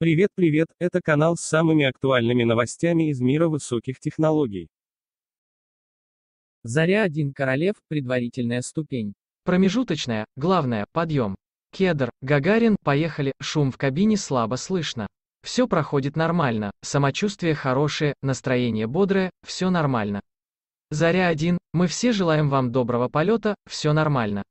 Привет, привет, это канал с самыми актуальными новостями из мира высоких технологий. Заря 1 Королев, предварительная ступень. Промежуточная, главное, подъем. Кедр, Гагарин, поехали, шум в кабине слабо слышно. Все проходит нормально, самочувствие хорошее, настроение бодрое, все нормально. Заря 1, мы все желаем вам доброго полета, все нормально.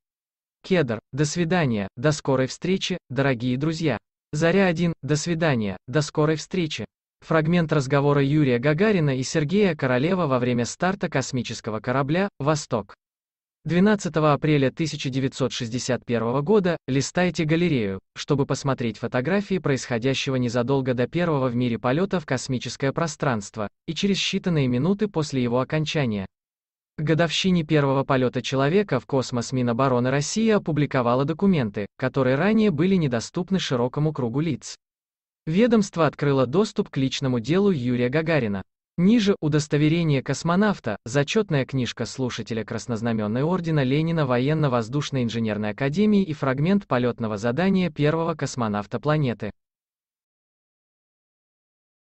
Кедр, до свидания, до скорой встречи, дорогие друзья. Заря-1, до свидания, до скорой встречи. Фрагмент разговора Юрия Гагарина и Сергея Королева во время старта космического корабля «Восток». 12 апреля 1961 года, листайте галерею, чтобы посмотреть фотографии происходящего незадолго до первого в мире полета в космическое пространство, и через считанные минуты после его окончания. К годовщине первого полета человека в космос Минобороны России опубликовала документы, которые ранее были недоступны широкому кругу лиц. Ведомство открыло доступ к личному делу Юрия Гагарина. Ниже – удостоверение космонавта, зачетная книжка слушателя Краснознаменной Ордена Ленина Военно-Воздушной Инженерной Академии и фрагмент полетного задания первого космонавта планеты.